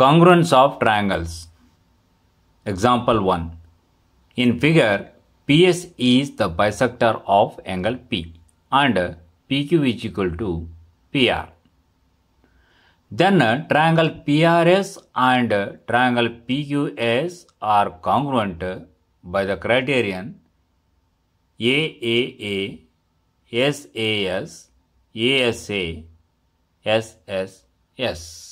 Congruence of triangles. Example 1. In figure, PS is the bisector of angle P and PQ is equal to PR. Then uh, triangle PRS and uh, triangle PQS are congruent uh, by the criterion AAA, SAS, ASA, SSS.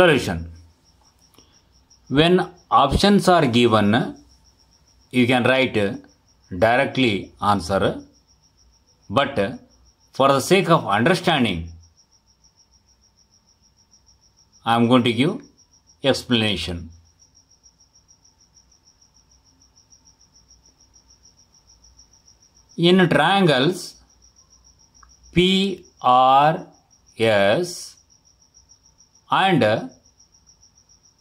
Solution When options are given, you can write directly answer, but for the sake of understanding, I am going to give explanation. In triangles PRS and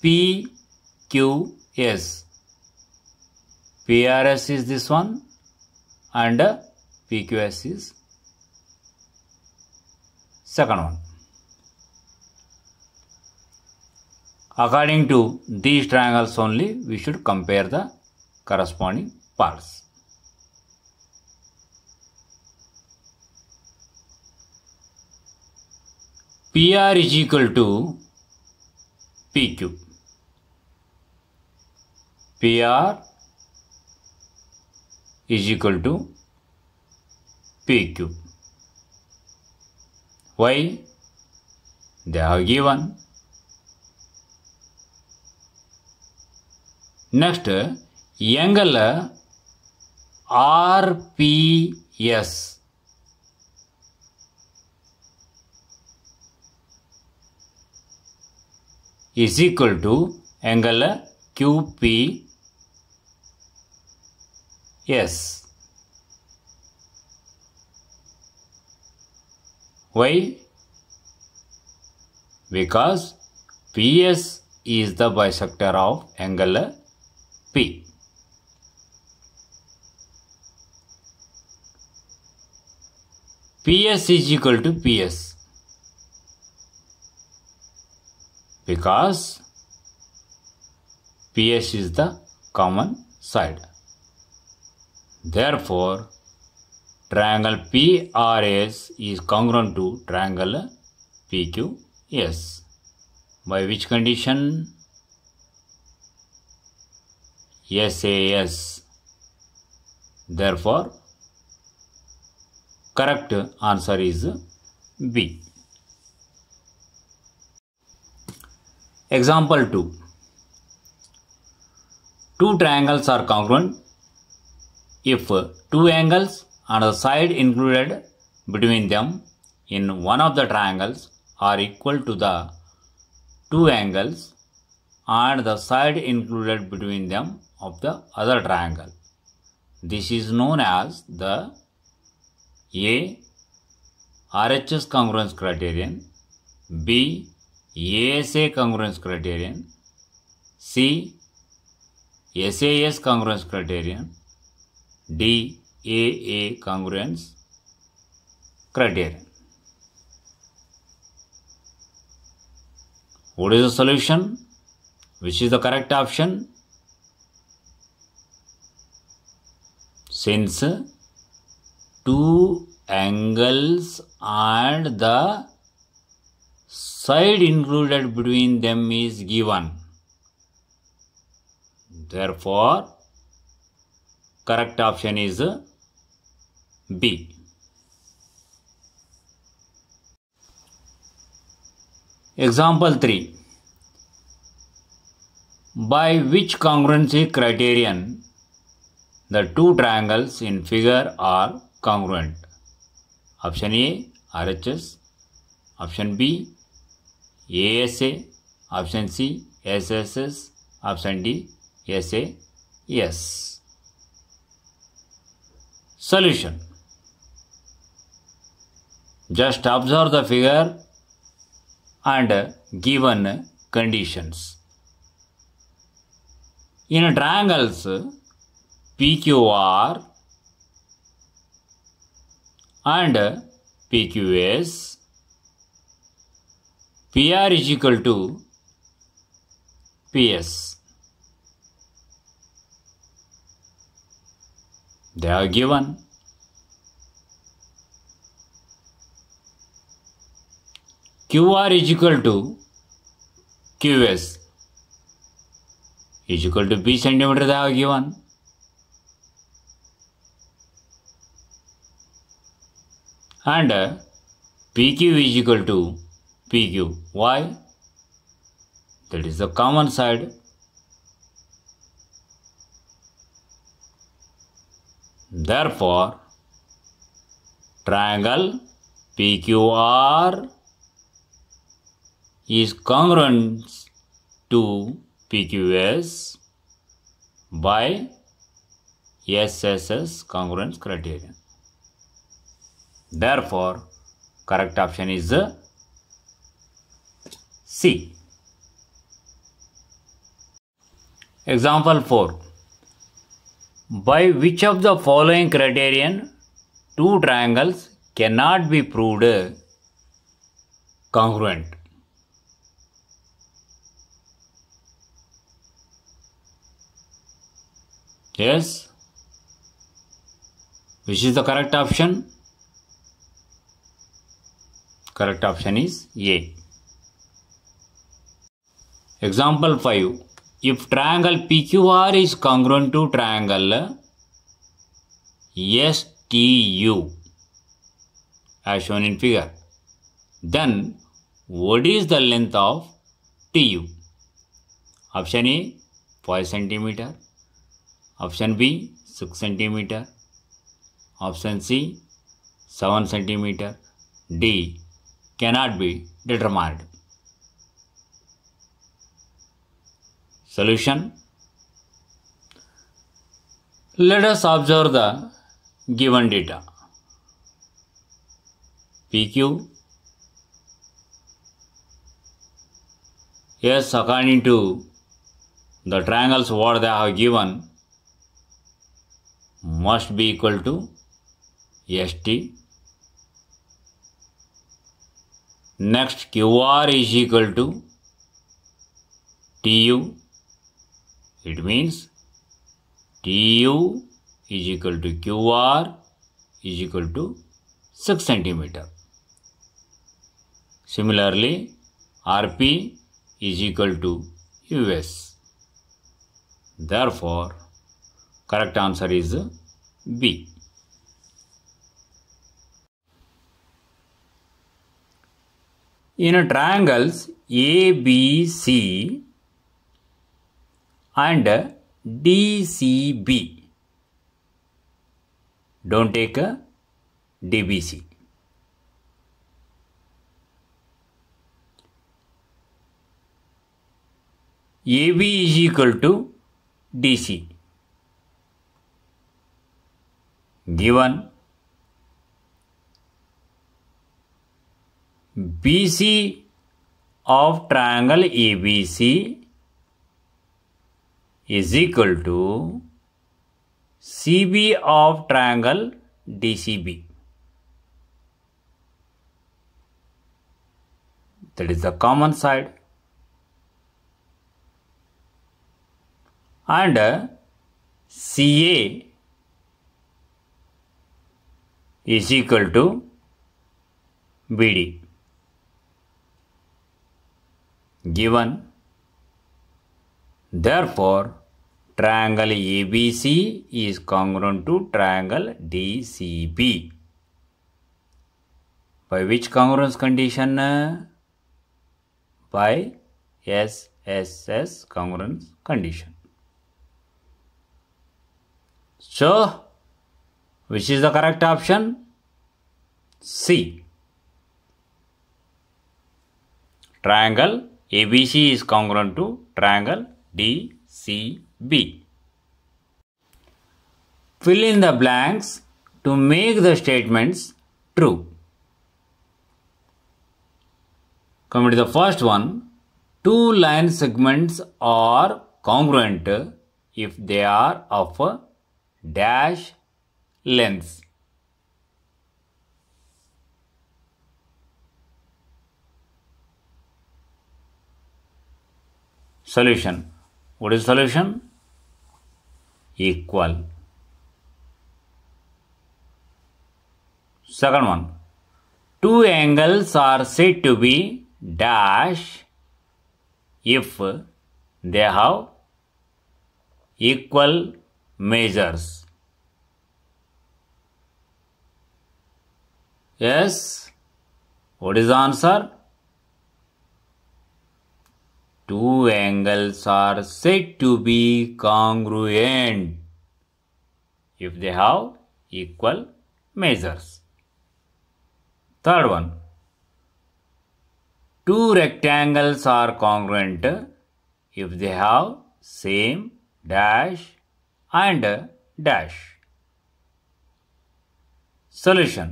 PQS. PRS is this one and PQS is second one. According to these triangles only, we should compare the corresponding parts. PR is equal to PQ. PR is equal to PQ. Why? They are given. Next, angle RPS is equal to angle QPS. Why? Because PS is the bisector of angle P. PS is equal to PS. because PS is the common side. Therefore, triangle PRS is congruent to triangle PQS. By which condition? SAS. Therefore, correct answer is B. Example 2. Two triangles are congruent if two angles and the side included between them in one of the triangles are equal to the two angles and the side included between them of the other triangle. This is known as the A. RHS congruence criterion B. S A congruence criterion C S S congruence criterion D A A congruence criterion what is the solution which is the correct option since two angles and the side included between them is given. Therefore, correct option is B. Example 3. By which congruency criterion the two triangles in figure are congruent? Option A, RHS. Option B, ASA, Option A option C S S solution just observe the figure and given conditions in triangles pqr and pqs PR is equal to PS. They are given. QR is equal to QS is equal to B centimeter they are given. And PQ is equal to PQ. Why? That is the common side. Therefore, triangle PQR is congruent to PQS by SSS congruence criterion. Therefore, correct option is the C. Example 4. By which of the following criterion two triangles cannot be proved congruent? Yes. Which is the correct option? Correct option is A. Example 5. If triangle PQR is congruent to triangle STU as shown in figure, then what is the length of TU? Option A 5 cm, option B 6 cm, option C 7 cm, D cannot be determined. Solution Let us observe the given data. PQ Yes, according to the triangles what they have given must be equal to ST. Next, QR is equal to TU. It means Tu is equal to QR is equal to 6 centimeter. Similarly, RP is equal to US. Therefore, correct answer is B. In triangles ABC, and DCB. Don't take a DBC. AB is equal to DC. Given BC of triangle ABC is equal to CB of triangle DCB. That is the common side. And uh, CA is equal to BD. Given Therefore, triangle ABC is congruent to triangle DCB. By which congruence condition? By SSS congruence condition. So, which is the correct option? C. Triangle ABC is congruent to triangle D, C, B. Fill in the blanks to make the statements true. Come to the first one. Two line segments are congruent if they are of a dash length. Solution what is solution? Equal. Second one. Two angles are said to be dash if they have equal measures. Yes. What is the answer? two angles are said to be congruent if they have equal measures. Third one, two rectangles are congruent if they have same dash and dash. Solution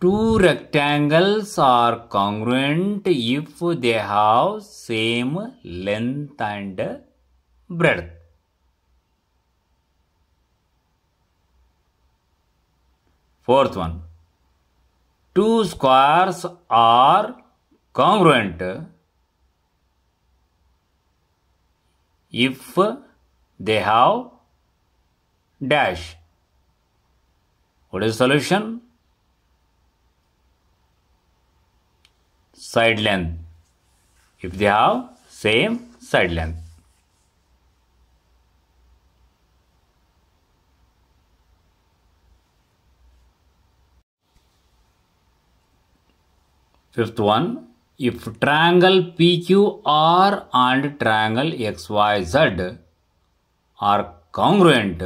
two rectangles are congruent if they have same length and breadth. Fourth one, two squares are congruent if they have dash. What is solution? side length if they have same side length. Fifth one, if triangle PQR and triangle XYZ are congruent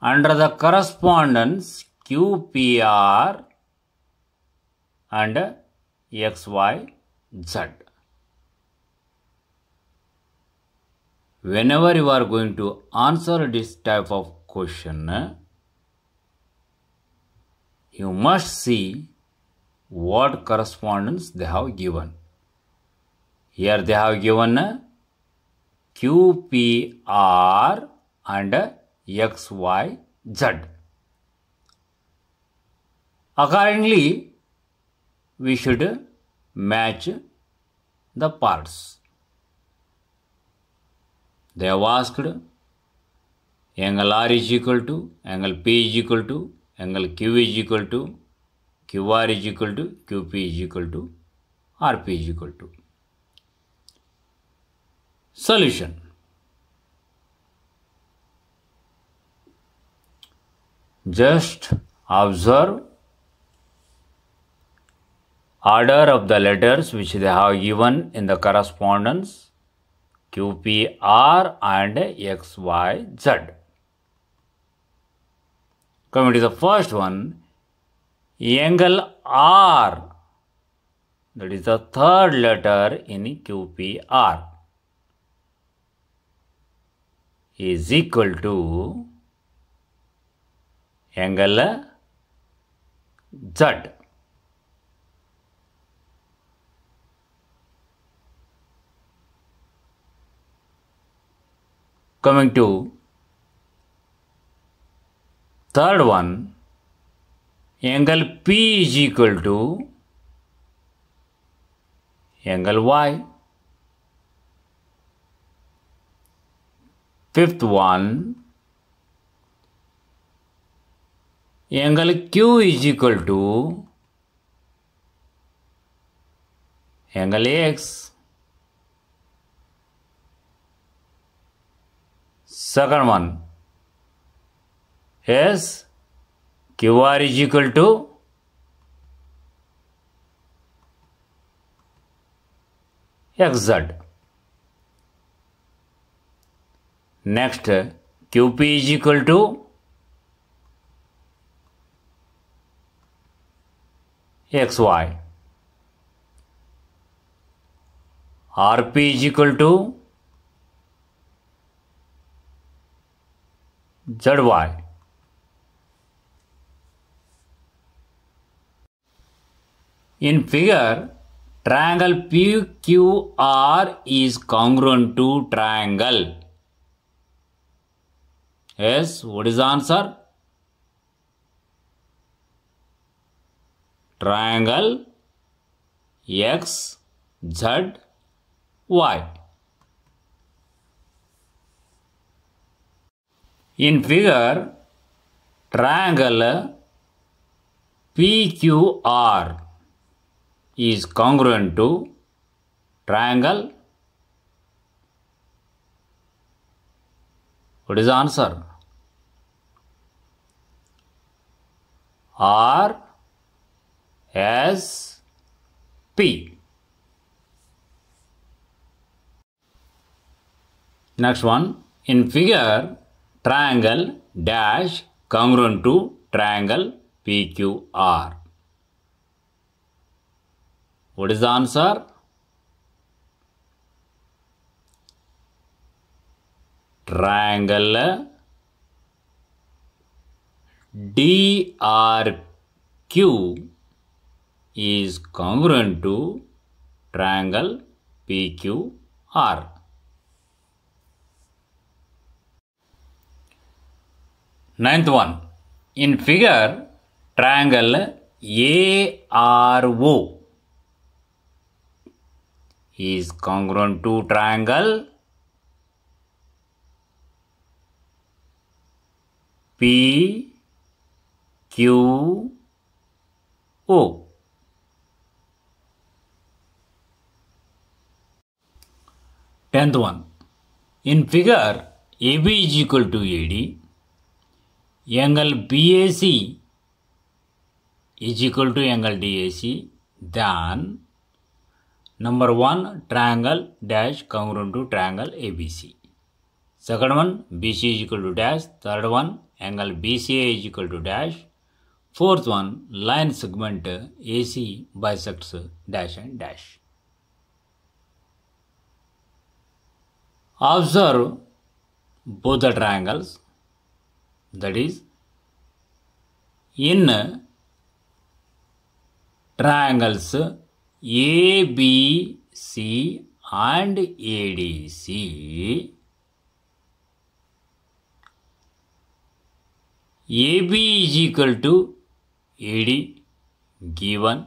under the correspondence QPR and x, y, z. Whenever you are going to answer this type of question, you must see what correspondence they have given. Here they have given QPR and XYZ. Accordingly, we should match the parts. They have asked angle R is equal to, angle P is equal to, angle Q is equal to, QR is equal to, QP is equal to, RP is equal to. Solution. Just observe order of the letters which they have given in the correspondence QPR and XYZ. Coming to the first one, angle R, that is the third letter in QPR, is equal to angle Z. Coming to third one, angle P is equal to angle Y. Fifth one, angle Q is equal to angle X. Second one is QR is equal to XZ. Next, QP is equal to XY. RP is equal to Z Y in figure triangle P Q R is congruent to triangle yes what is answer triangle X Z Y In figure, triangle PQR is congruent to triangle. What is the answer? R S P. Next one. In figure, triangle dash congruent to triangle PQR. What is the answer? Triangle DRQ is congruent to triangle PQR. Ninth one. In figure, triangle ARO is congruent to triangle PQO. Tenth one. In figure, AB is equal to AD angle BAC is equal to angle DAC then number one triangle dash congruent to triangle ABC second one BC is equal to dash third one angle BCA is equal to dash fourth one line segment AC bisects dash and dash observe both the triangles that is in triangles ABC and ADC AB is equal to AD given.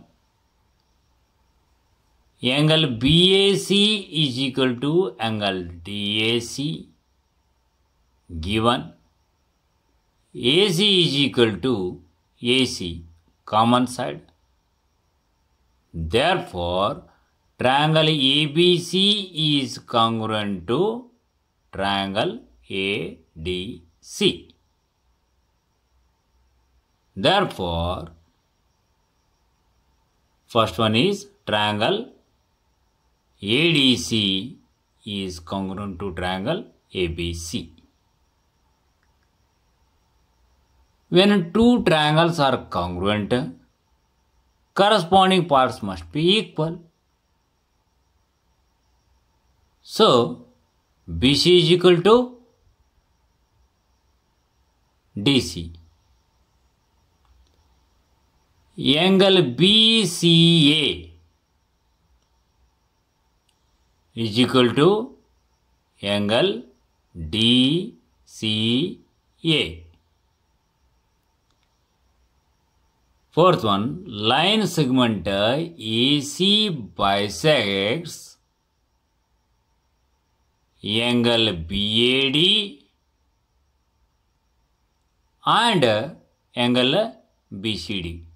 Angle BAC is equal to angle DAC given. AC is equal to AC, common side. Therefore, triangle ABC is congruent to triangle ADC. Therefore, first one is triangle ADC is congruent to triangle ABC. When two triangles are congruent, corresponding parts must be equal. So, BC is equal to DC. Angle BCA is equal to angle DCA. Fourth one, line segment AC bisects angle BAD and angle BCD.